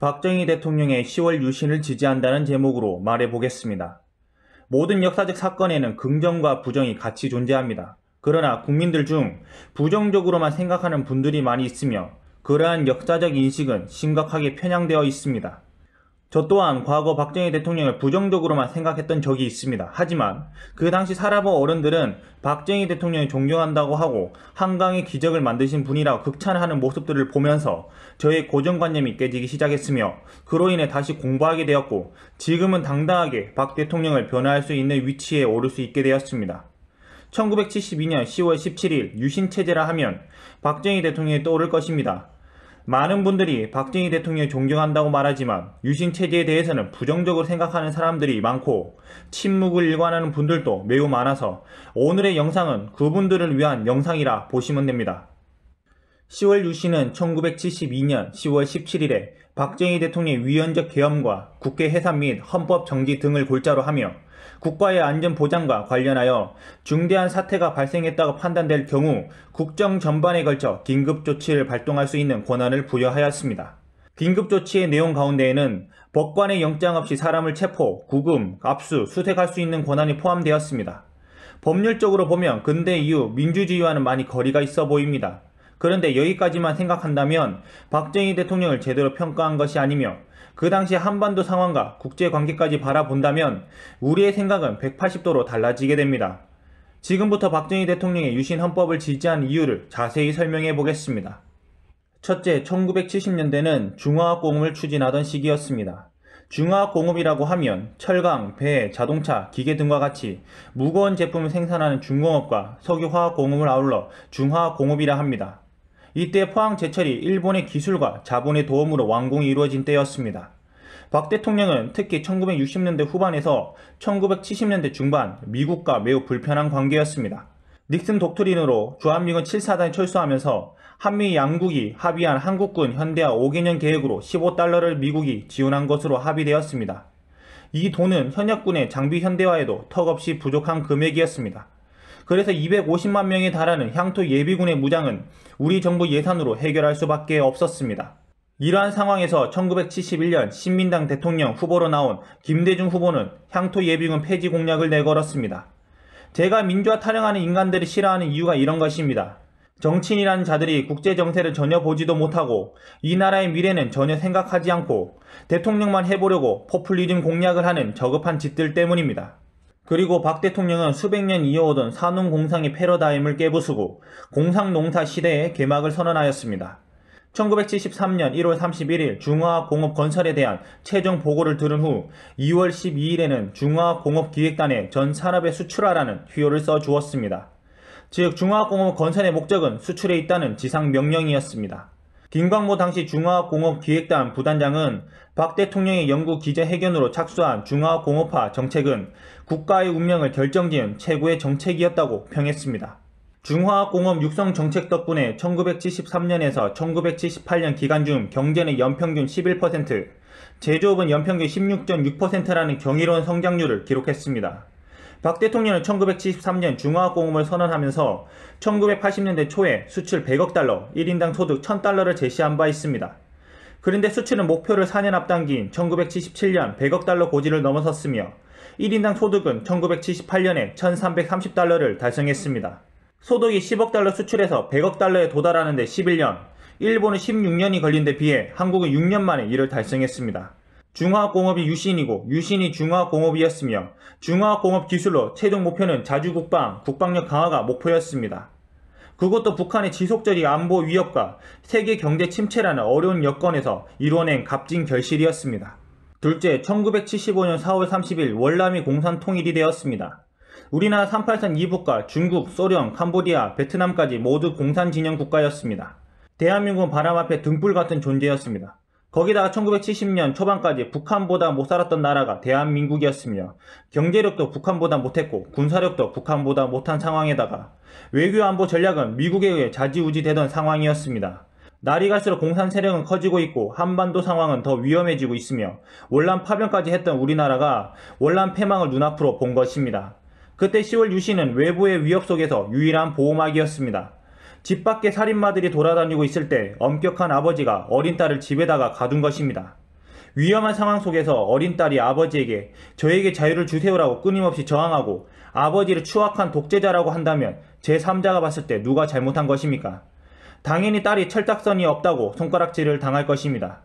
박정희 대통령의 10월 유신을 지지한다는 제목으로 말해보겠습니다. 모든 역사적 사건에는 긍정과 부정이 같이 존재합니다. 그러나 국민들 중 부정적으로만 생각하는 분들이 많이 있으며 그러한 역사적 인식은 심각하게 편향되어 있습니다. 저 또한 과거 박정희 대통령을 부정적으로만 생각했던 적이 있습니다. 하지만 그 당시 사라버 어른들은 박정희 대통령이 존경한다고 하고 한강의 기적을 만드신 분이라고 극찬하는 모습들을 보면서 저의 고정관념이 깨지기 시작했으며 그로 인해 다시 공부하게 되었고 지금은 당당하게 박 대통령을 변화할 수 있는 위치에 오를 수 있게 되었습니다. 1972년 10월 17일 유신체제라 하면 박정희 대통령이 떠오를 것입니다. 많은 분들이 박정희 대통령을 존경한다고 말하지만 유신 체제에 대해서는 부정적으로 생각하는 사람들이 많고 침묵을 일관하는 분들도 매우 많아서 오늘의 영상은 그분들을 위한 영상이라 보시면 됩니다. 10월 유씨는 1972년 10월 17일에 박정희 대통령의 위헌적 계엄과 국회 해산 및 헌법 정지 등을 골자로 하며 국가의 안전보장과 관련하여 중대한 사태가 발생했다고 판단될 경우 국정 전반에 걸쳐 긴급조치를 발동할 수 있는 권한을 부여하였습니다. 긴급조치의 내용 가운데에는 법관의 영장 없이 사람을 체포, 구금, 압수, 수색할 수 있는 권한이 포함되었습니다. 법률적으로 보면 근대 이후 민주주의와는 많이 거리가 있어 보입니다. 그런데 여기까지만 생각한다면 박정희 대통령을 제대로 평가한 것이 아니며 그 당시 한반도 상황과 국제 관계까지 바라본다면 우리의 생각은 180도로 달라지게 됩니다. 지금부터 박정희 대통령의 유신 헌법을 지지한 이유를 자세히 설명해 보겠습니다. 첫째, 1970년대는 중화학 공업을 추진하던 시기였습니다. 중화학 공업이라고 하면 철강, 배, 자동차, 기계 등과 같이 무거운 제품을 생산하는 중공업과 석유화학 공업을 아울러 중화학 공업이라 합니다. 이때 포항 제철이 일본의 기술과 자본의 도움으로 완공이 이루어진 때였습니다. 박 대통령은 특히 1960년대 후반에서 1970년대 중반 미국과 매우 불편한 관계였습니다. 닉슨 독트린으로 주한미군 7사단이 철수하면서 한미 양국이 합의한 한국군 현대화 5개년 계획으로 15달러를 미국이 지원한 것으로 합의되었습니다. 이 돈은 현역군의 장비 현대화에도 턱없이 부족한 금액이었습니다. 그래서 250만 명에 달하는 향토 예비군의 무장은 우리 정부 예산으로 해결할 수밖에 없었습니다. 이러한 상황에서 1971년 신민당 대통령 후보로 나온 김대중 후보는 향토 예비군 폐지 공약을 내걸었습니다. 제가 민주화 타령하는 인간들을 싫어하는 이유가 이런 것입니다. 정치인이라는 자들이 국제 정세를 전혀 보지도 못하고 이 나라의 미래는 전혀 생각하지 않고 대통령만 해보려고 포퓰리즘 공약을 하는 저급한 짓들 때문입니다. 그리고 박 대통령은 수백 년 이어오던 산농공상의 패러다임을 깨부수고 공상농사 시대의 개막을 선언하였습니다. 1973년 1월 31일 중화공업 건설에 대한 최종 보고를 들은 후 2월 12일에는 중화공업기획단에 전 산업에 수출하라는 휘호를 써주었습니다. 즉 중화공업 건설의 목적은 수출에 있다는 지상 명령이었습니다. 김광모 당시 중화공업기획단 부단장은 박 대통령의 영구 기자회견으로 착수한 중화공업화 정책은 국가의 운명을 결정지은 최고의 정책이었다고 평했습니다. 중화공업 육성 정책 덕분에 1973년에서 1978년 기간 중 경제는 연평균 11%, 제조업은 연평균 16.6%라는 경이로운 성장률을 기록했습니다. 박 대통령은 1973년 중화공음을 선언하면서 1980년대 초에 수출 100억 달러, 1인당 소득 1000달러를 제시한 바 있습니다. 그런데 수출은 목표를 4년 앞당긴 1977년 100억 달러 고지를 넘어섰으며 1인당 소득은 1978년에 1330달러를 달성했습니다. 소득이 10억 달러 수출에서 100억 달러에 도달하는데 11년, 일본은 16년이 걸린 데 비해 한국은 6년 만에 이를 달성했습니다. 중화공업이 유신이고 유신이 중화공업이었으며 중화공업 기술로 최종 목표는 자주국방, 국방력 강화가 목표였습니다. 그것도 북한의 지속적인 안보 위협과 세계 경제 침체라는 어려운 여건에서 이뤄낸 값진 결실이었습니다. 둘째, 1975년 4월 30일 월남이 공산 통일이 되었습니다. 우리나라 3 8선 이북과 중국, 소련, 캄보디아, 베트남까지 모두 공산 진영 국가였습니다. 대한민국은 바람 앞에 등불 같은 존재였습니다. 거기다가 1970년 초반까지 북한보다 못 살았던 나라가 대한민국이었으며 경제력도 북한보다 못했고 군사력도 북한보다 못한 상황에다가 외교안보 전략은 미국에 의해 자지우지되던 상황이었습니다. 날이 갈수록 공산 세력은 커지고 있고 한반도 상황은 더 위험해지고 있으며 월남 파병까지 했던 우리나라가 월남 패망을 눈앞으로 본 것입니다. 그때 10월 유신은 외부의 위협 속에서 유일한 보호막이었습니다. 집 밖에 살인마들이 돌아다니고 있을 때 엄격한 아버지가 어린 딸을 집에다가 가둔 것입니다. 위험한 상황 속에서 어린 딸이 아버지에게 저에게 자유를 주세요라고 끊임없이 저항하고 아버지를 추악한 독재자라고 한다면 제3자가 봤을 때 누가 잘못한 것입니까? 당연히 딸이 철딱선이 없다고 손가락질을 당할 것입니다.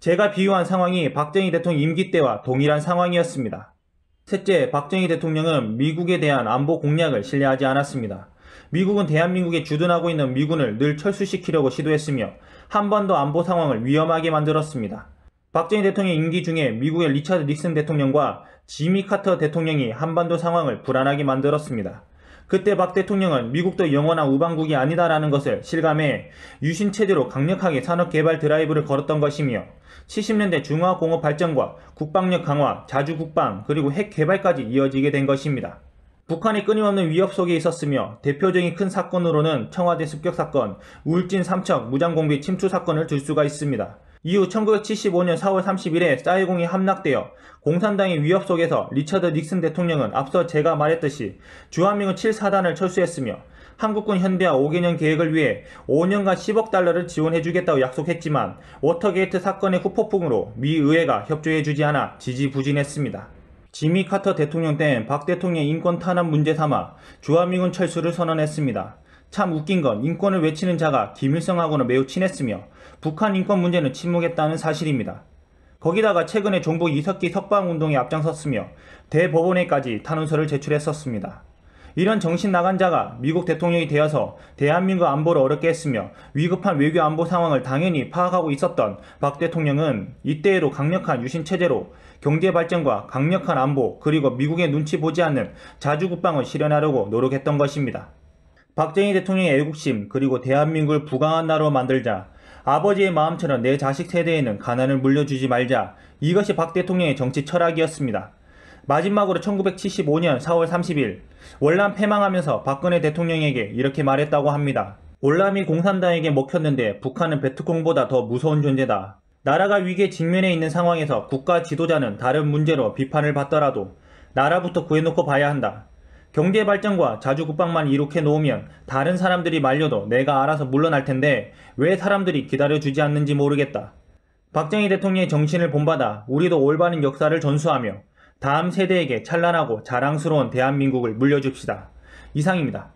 제가 비유한 상황이 박정희 대통령 임기 때와 동일한 상황이었습니다. 셋째, 박정희 대통령은 미국에 대한 안보 공약을 신뢰하지 않았습니다. 미국은 대한민국에 주둔하고 있는 미군을 늘 철수시키려고 시도했으며 한번도 안보 상황을 위험하게 만들었습니다. 박정희 대통령 임기 중에 미국의 리차드 닉슨 대통령과 지미 카터 대통령이 한반도 상황을 불안하게 만들었습니다. 그때 박 대통령은 미국도 영원한 우방국이 아니다라는 것을 실감해 유신 체제로 강력하게 산업 개발 드라이브를 걸었던 것이며 70년대 중화공업 발전과 국방력 강화, 자주국방, 그리고 핵 개발까지 이어지게 된 것입니다. 북한이 끊임없는 위협 속에 있었으며 대표적인 큰 사건으로는 청와대 습격 사건, 울진 삼척 무장공비 침투 사건을 들 수가 있습니다. 이후 1975년 4월 30일에 싸이공이 함락되어 공산당의 위협 속에서 리처드 닉슨 대통령은 앞서 제가 말했듯이 주한미군 7사단을 철수했으며 한국군 현대화 5개년 계획을 위해 5년간 10억 달러를 지원해주겠다고 약속했지만 워터게이트 사건의 후폭풍으로 미 의회가 협조해주지 않아 지지부진했습니다. 지미 카터 대통령 때박 대통령의 인권 탄압 문제 삼아 주한미군 철수를 선언했습니다. 참 웃긴 건 인권을 외치는 자가 김일성하고는 매우 친했으며 북한 인권 문제는 침묵했다는 사실입니다. 거기다가 최근에 종북 이석기 석방운동에 앞장섰으며 대법원에까지 탄원서를 제출했었습니다. 이런 정신 나간 자가 미국 대통령이 되어서 대한민국 안보를 어렵게 했으며 위급한 외교 안보 상황을 당연히 파악하고 있었던 박 대통령은 이때에도 강력한 유신 체제로 경제 발전과 강력한 안보 그리고 미국의 눈치 보지 않는 자주 국방을 실현하려고 노력했던 것입니다. 박정희 대통령의 애국심 그리고 대한민국을 부강한 나라로 만들자 아버지의 마음처럼 내 자식 세대에는 가난을 물려주지 말자 이것이 박 대통령의 정치 철학이었습니다. 마지막으로 1975년 4월 30일 월남 패망하면서 박근혜 대통령에게 이렇게 말했다고 합니다. 월남이 공산당에게 먹혔는데 북한은 베트콩보다 더 무서운 존재다. 나라가 위기에 직면해 있는 상황에서 국가 지도자는 다른 문제로 비판을 받더라도 나라부터 구해놓고 봐야 한다. 경제 발전과 자주 국방만 이룩해 놓으면 다른 사람들이 말려도 내가 알아서 물러날 텐데 왜 사람들이 기다려주지 않는지 모르겠다. 박정희 대통령의 정신을 본받아 우리도 올바른 역사를 전수하며 다음 세대에게 찬란하고 자랑스러운 대한민국을 물려줍시다. 이상입니다.